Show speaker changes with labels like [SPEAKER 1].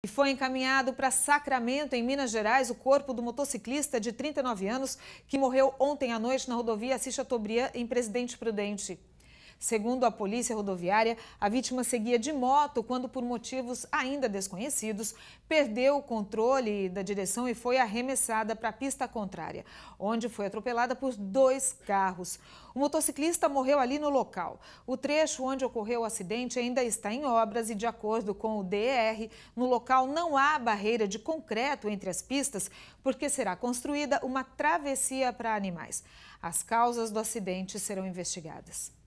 [SPEAKER 1] E foi encaminhado para Sacramento, em Minas Gerais, o corpo do motociclista de 39 anos que morreu ontem à noite na rodovia Assis Chateaubriand, em Presidente Prudente. Segundo a Polícia Rodoviária, a vítima seguia de moto quando, por motivos ainda desconhecidos, perdeu o controle da direção e foi arremessada para a pista contrária, onde foi atropelada por dois carros. O motociclista morreu ali no local. O trecho onde ocorreu o acidente ainda está em obras e, de acordo com o DR, no local não há barreira de concreto entre as pistas, porque será construída uma travessia para animais. As causas do acidente serão investigadas.